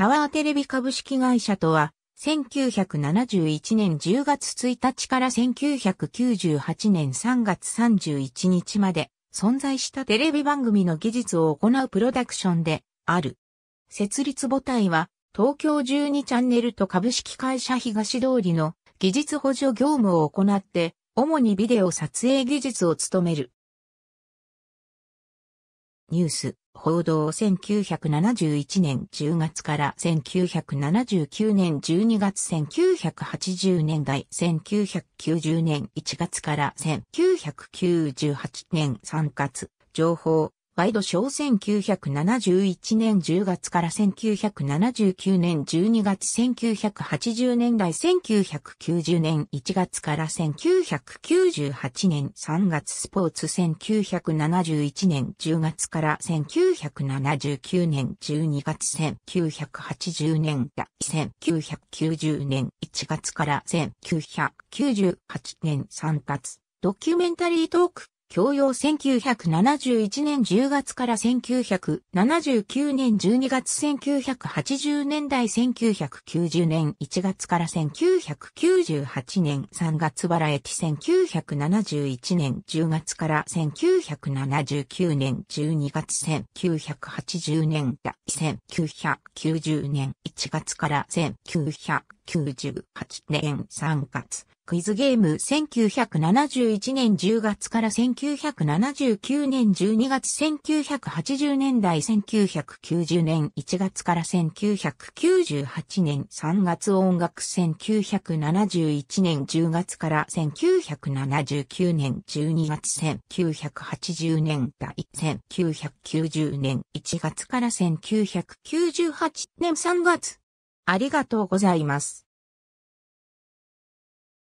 タワーテレビ株式会社とは、1971年10月1日から1998年3月31日まで存在したテレビ番組の技術を行うプロダクションである。設立母体は東京12チャンネルと株式会社東通りの技術補助業務を行って主にビデオ撮影技術を務める。ニュース、報道1971年10月から1979年12月1980年代1990年1月から1998年3月情報ワイドショー1971年10月から1979年12月1980年代1990年1月から1998年3月スポーツ1971年10月から1979年12月1980年代1990年1月から1998年3月ドキュメンタリートーク教養1971年10月から1979年12月1980年代1990年1月から1998年3月バラエティ1971年10月から1979年12月1980年代1990年1月から1990 1998年3月、クイズゲーム1971年10月から1979年12月1980年代1990年1月から1998年3月音楽1971年10月から1979年12月1980年代1990年1月から1998年3月ありがとうございます。